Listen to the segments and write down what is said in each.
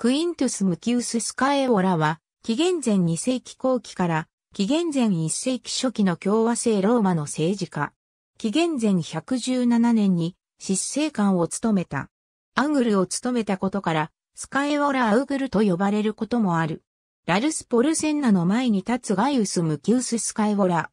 クイントゥス・ムキウス・スカエオラは、紀元前2世紀後期から、紀元前1世紀初期の共和制ローマの政治家。紀元前117年に、執政官を務めた。アグルを務めたことから、スカエオラ・アウグルと呼ばれることもある。ラルス・ポルセンナの前に立つガイウス・ムキウス・スカエオラ。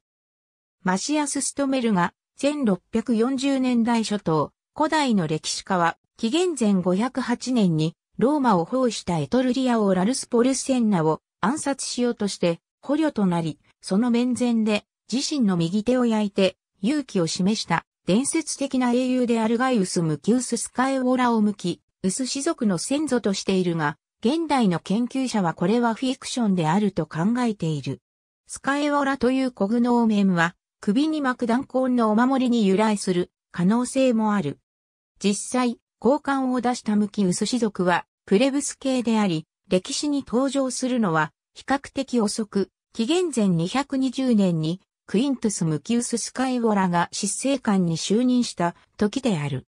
マシアス・ストメルが、1640年代初頭、古代の歴史家は、紀元前508年にローマを包囲したエトルリア王ラルスポルセンナを暗殺しようとして捕虜となり、その面前で自身の右手を焼いて勇気を示した伝説的な英雄であるガイウス・ムキウス・スカエオラを向き、ウス氏族の先祖としているが、現代の研究者はこれはフィクションであると考えている。スカエオラというコグノーメンは、首に巻く弾痕のお守りに由来する可能性もある。実際、交換を出したムキウス氏族は、プレブス系であり、歴史に登場するのは比較的遅く、紀元前220年にクイントス・ムキウス・スカイウォラが執政官に就任した時である。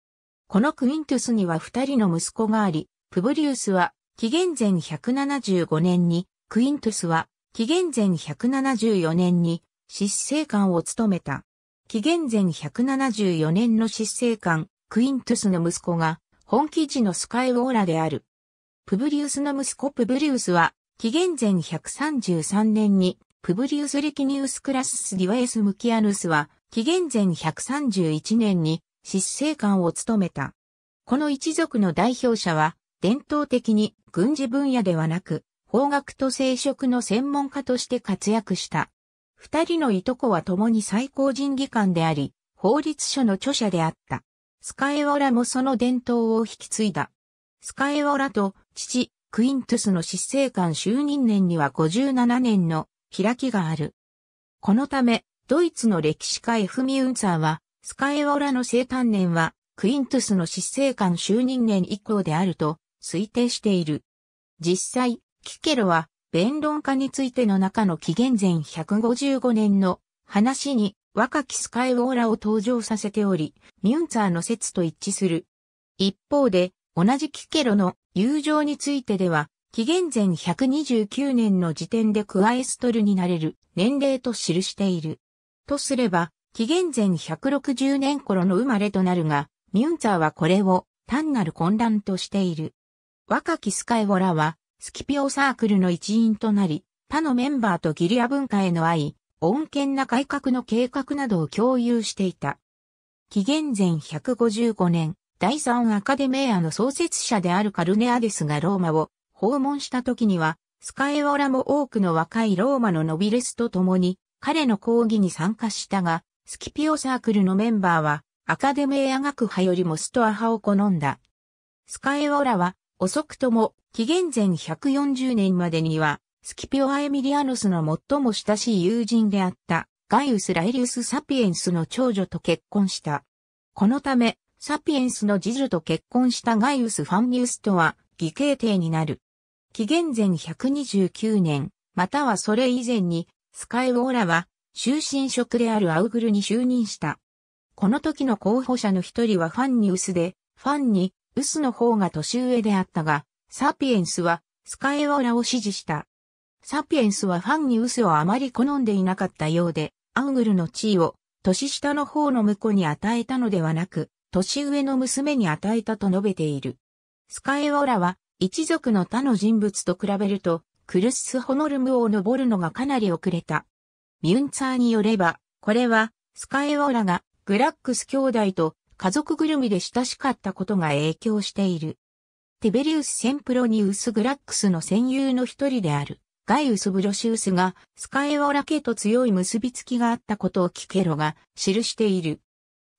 このクイントゥスには二人の息子があり、プブリウスは紀元前175年に、クイントゥスは紀元前174年に執政官を務めた。紀元前174年の執政官、クイントゥスの息子が本記事のスカイウォーラである。プブリウスの息子プブリウスは、紀元前133年に、プブリウス・リキニウス・クラスス・ディワエス・ムキアヌスは、紀元前131年に、執政官を務めた。この一族の代表者は、伝統的に軍事分野ではなく、法学と聖職の専門家として活躍した。二人のいとこは共に最高人技官であり、法律書の著者であった。スカエオラもその伝統を引き継いだ。スカエオラと父、クイントゥスの執政官就任年には57年の開きがある。このため、ドイツの歴史家 F・ ミュンツァーは、スカエオラの生誕年は、クイントゥスの執政官就任年以降であると推定している。実際、キケロは、弁論家についての中の紀元前155年の話に若きスカイウォーラを登場させており、ミュンツァーの説と一致する。一方で、同じキケロの友情についてでは、紀元前129年の時点でクアエストルになれる年齢と記している。とすれば、紀元前160年頃の生まれとなるが、ミュンツァーはこれを単なる混乱としている。若きスカイボラは、スキピオサークルの一員となり、他のメンバーとギリア文化への愛、穏健な改革の計画などを共有していた。紀元前155年、第3アカデメアの創設者であるカルネアデスがローマを訪問した時には、スカエオラも多くの若いローマのノビレスと共に彼の講義に参加したが、スキピオサークルのメンバーはアカデメア学派よりもストア派を好んだ。スカエオラは遅くとも紀元前140年までにはスキピオア・エミリアノスの最も親しい友人であったガイウス・ライリウス・サピエンスの長女と結婚した。このためサピエンスのジルと結婚したガイウス・ファンニウスとは、義兄弟になる。紀元前129年、またはそれ以前に、スカイウォーラは、終身職であるアウグルに就任した。この時の候補者の一人はファンニウスで、ファンに、ウスの方が年上であったが、サピエンスは、スカイウォーラを支持した。サピエンスはファンにウスをあまり好んでいなかったようで、アウグルの地位を、年下の方の婿に与えたのではなく、年上の娘に与えたと述べている。スカエオラは、一族の他の人物と比べると、クルスホノルムを登るのがかなり遅れた。ミュンツァーによれば、これは、スカエオラがグラックス兄弟と家族ぐるみで親しかったことが影響している。ティベリウス・センプロニウス・グラックスの戦友の一人である、ガイウス・ブロシウスが、スカエオラ家と強い結びつきがあったことをキケロが記している。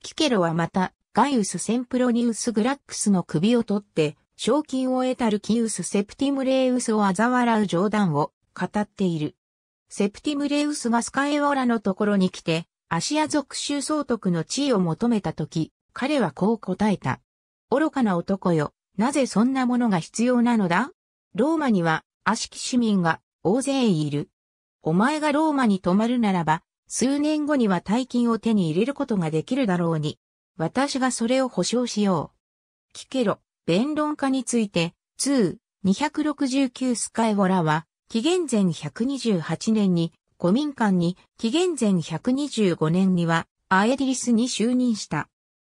キケロはまた、ガイウス・センプロニウス・グラックスの首を取って、賞金を得たルキウス・セプティムレウスを嘲笑う冗談を語っている。セプティムレウスがスカエオラのところに来て、アシア族州総督の地位を求めたとき、彼はこう答えた。愚かな男よ、なぜそんなものが必要なのだローマには、悪しき市民が大勢いる。お前がローマに泊まるならば、数年後には大金を手に入れることができるだろうに。私がそれを保証しよう。聞けろ、弁論家について、2、269スカイウォラは、紀元前128年に、古民館に、紀元前125年には、アエディリスに就任した。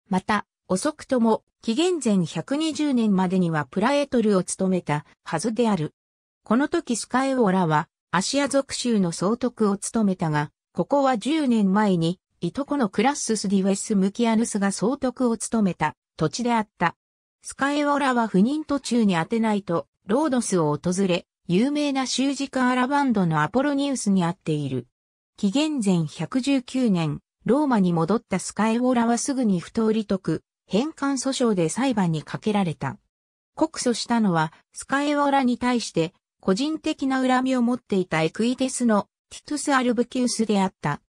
また、遅くとも、紀元前120年までにはプラエトルを務めたはずである。この時スカイウォラは、アシア属州の総督を務めたが、ここは10年前にいとこのクラッスス・ディウェス・ムキアヌスが総督を務めた土地であった。スカエオラは不妊途中に当てないと、ロードスを訪れ、有名な習字化アラバンドのアポロニウスに会っている。紀元前119年、ローマに戻ったスカエオラはすぐに不当利得、返還訴訟で裁判にかけられた。告訴したのは、スカエオラに対して、個人的な恨みを持っていたエクイテスのティトゥス・アルブキウスであった。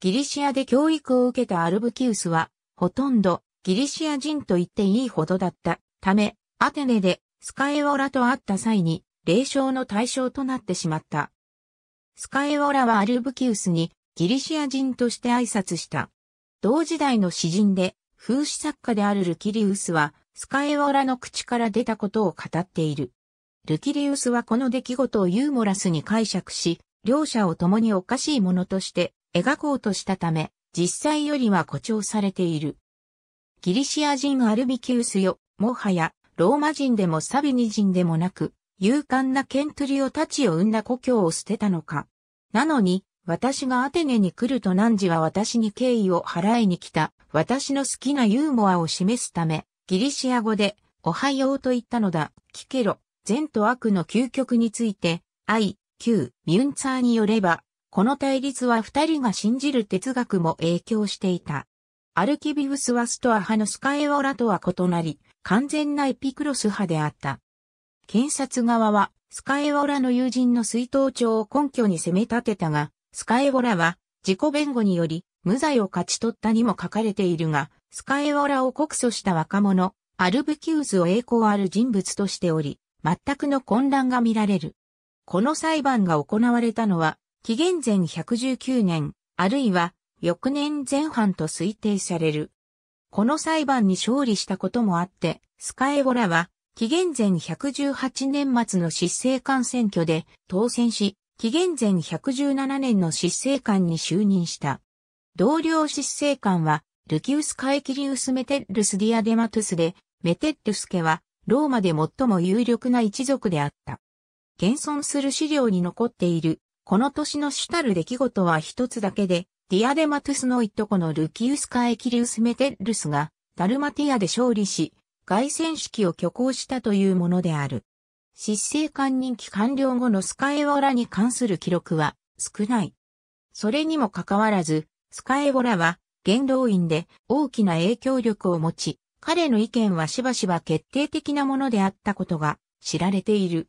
ギリシアで教育を受けたアルブキウスは、ほとんどギリシア人と言っていいほどだったため、アテネでスカエオラと会った際に、霊障の対象となってしまった。スカエオラはアルブキウスにギリシア人として挨拶した。同時代の詩人で、風刺作家であるルキリウスは、スカエオラの口から出たことを語っている。ルキリウスはこの出来事をユーモラスに解釈し、両者を共におかしいものとして描こうとしたため、実際よりは誇張されている。ギリシア人アルビキウスよ、もはや、ローマ人でもサビニ人でもなく、勇敢なケントリオたちを生んだ故郷を捨てたのか。なのに、私がアテネに来ると汝は私に敬意を払いに来た。私の好きなユーモアを示すため、ギリシア語で、おはようと言ったのだ。聞けろ、善と悪の究極について、愛、旧、ミュンツァーによれば、この対立は二人が信じる哲学も影響していた。アルキビウスはストア派のスカエオラとは異なり、完全なエピクロス派であった。検察側は、スカエオラの友人の水頭帳を根拠に攻め立てたが、スカエオラは、自己弁護により、無罪を勝ち取ったにも書かれているが、スカエオラを告訴した若者、アルブキウスを栄光ある人物としており、全くの混乱が見られる。この裁判が行われたのは、紀元前119年、あるいは翌年前半と推定される。この裁判に勝利したこともあって、スカエゴラは、紀元前118年末の執政官選挙で当選し、紀元前117年の執政官に就任した。同僚執政官は、ルキウス・カイキリウス・メテッルス・ディア・デマトゥスで、メテッルス家は、ローマで最も有力な一族であった。現存する資料に残っているこの年の主たる出来事は一つだけで、ディアデマトゥスのいとこのルキウスカエキリウスメテルスが、ダルマティアで勝利し、凱旋式を挙行したというものである。執政官任期完了後のスカエウォラに関する記録は少ない。それにもかかわらず、スカエウォラは元老院で大きな影響力を持ち、彼の意見はしばしば決定的なものであったことが知られている。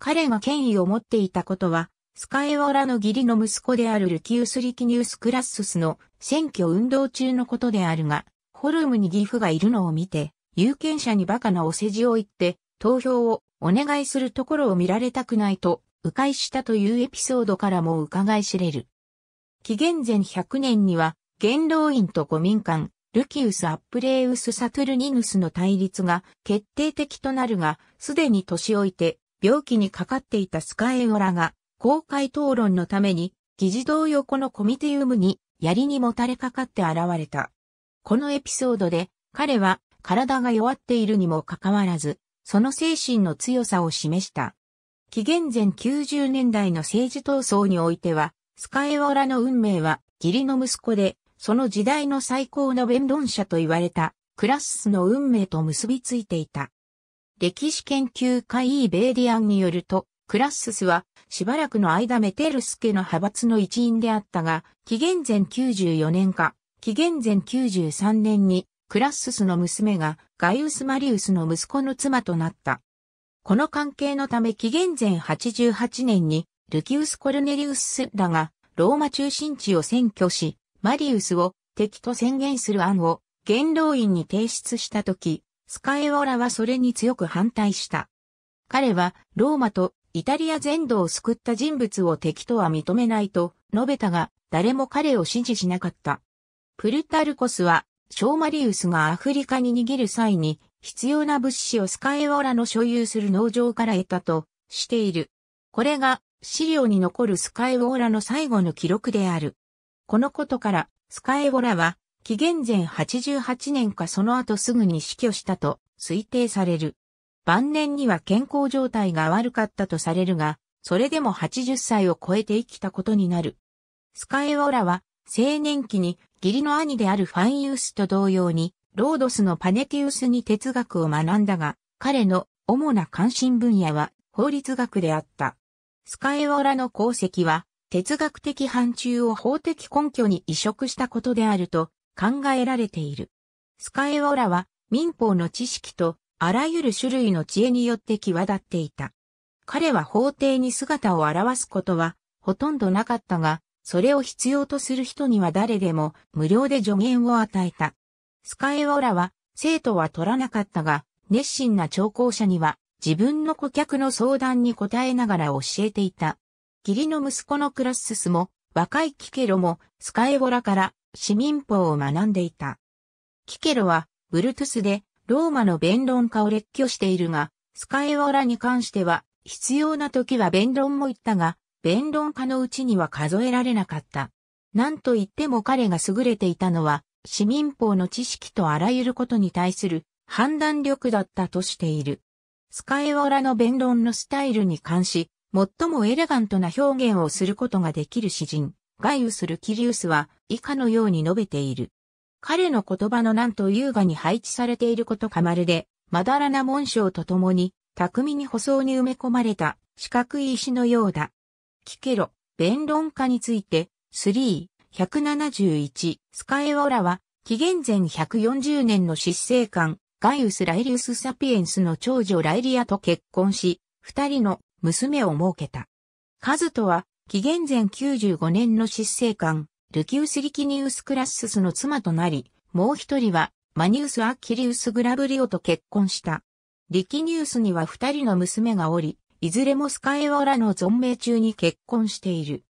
彼が権威を持っていたことはスカエオラの義理の息子であるルキウス・リキニウス・クラッススの選挙運動中のことであるが、ホルムに義父がいるのを見て、有権者にバカなお世辞を言って、投票をお願いするところを見られたくないと、迂回したというエピソードからも伺い知れる。紀元前100年には、元老院と古民間、ルキウス・アップレウス・サトゥルニヌスの対立が決定的となるが、すでに年老いて病気にかかっていたスカエオラが公開討論のために、議事堂横のコミティウムに槍にもたれかかって現れた。このエピソードで彼は体が弱っているにもかかわらず、その精神の強さを示した。紀元前90年代の政治闘争においては、スカエオラの運命は義理の息子で、その時代の最高の弁論者と言われたクラッスの運命と結びついていた。歴史研究会イー・ベーディアンによると、クラッススはしばらくの間メテルス家の派閥の一員であったが、紀元前94年か、紀元前93年にクラッススの娘がガイウス・マリウスの息子の妻となった。この関係のため紀元前88年にルキウス・コルネリウスらがローマ中心地を占拠し、マリウスを敵と宣言する案を元老院に提出したとき、スカエオラはそれに強く反対した。彼はローマとイタリア全土を救った人物を敵とは認めないと述べたが、誰も彼を支持しなかった。プルタルコスは、ショーマリウスがアフリカに逃げる際に、必要な物資をスカエオラの所有する農場から得たとしている。これが資料に残るスカエオラの最後の記録である。このことから、スカエオラは、紀元前88年かその後すぐに死去したと推定される。晩年には健康状態が悪かったとされるが、それでも80歳を超えて生きたことになる。スカエオォラは、青年期に義理の兄であるファンユースと同様に、ロードスのパネティウスに哲学を学んだが、彼の主な関心分野は法律学であった。スカエオォラの功績は、哲学的範疇を法的根拠に移植したことであると考えられている。スカエオォラは民法の知識とあらゆる種類の知恵によって際立っていた。彼は法廷に姿を現すことはほとんどなかったが、それを必要とする人には誰でも無料で助言を与えた。スカエオラは生徒は取らなかったが、熱心な聴講者には自分の顧客の相談に答えながら教えていた。義理の息子のクラッススも若いキケロもスカエオラから市民法を学んでいた。キケロはブルトゥスでローマの弁論家を列挙しているが、スカエオラに関しては、必要な時は弁論も言ったが、弁論家のうちには数えられなかった。なんと言っても彼が優れていたのは、市民法の知識とあらゆることに対する判断力だったとしている。スカエオラの弁論のスタイルに関し、最もエレガントな表現をすることができる詩人、ガイウス・ルキリウスは以下のように述べている。彼の言葉のなんと優雅に配置されていることかまるで、まだらな紋章とともに、巧みに舗装に埋め込まれた四角い石のようだ。聞けろ、弁論家について、3、171、スカエオラは、紀元前140年の執政官、ガイウス・ライリウス・サピエンスの長女ライリアと結婚し、二人の娘を設けた。カズトは、紀元前95年の失政官、ルキウス・リキニウス・クラッススの妻となり、もう一人はマニウス・アッキリウス・グラブリオと結婚した。リキニウスには二人の娘がおり、いずれもスカエオラの存命中に結婚している。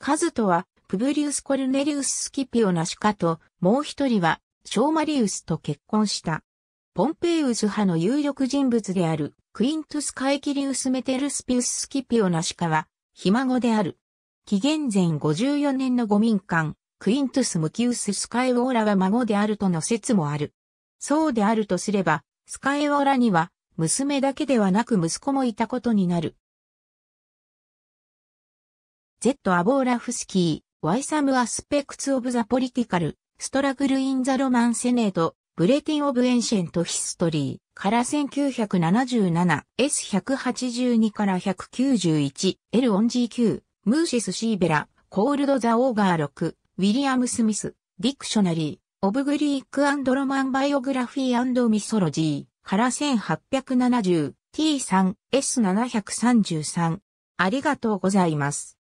カズトは、プブリウス・コルネリウス・スキピオ・ナシカと、もう一人は、ショーマリウスと結婚した。ポンペイウス派の有力人物である、クイントス・カエキリウス・メテルスピウス・スキピオ・ナシカは、ひ孫である。紀元前54年の五民間、クイントゥス・ムキウス・スカイウォーラは孫であるとの説もある。そうであるとすれば、スカイウォーラには、娘だけではなく息子もいたことになる。Z. アボーラフスキー、ワイサム・アスペクツ・オブ・ザ・ポリティカル、ストラグル・イン・ザ・ロマン・セネート、ブレティン・オブ・エンシェント・ヒストリーから 1977S182 から 191L オン GQ ムーシス・シーベラ、コールド・ザ・オーガー6、ウィリアム・スミス、ディクショナリー、オブ・グリーク・アンド・ロマン・バイオグラフィー・ミソロジー、から1870、T3、S733。ありがとうございます。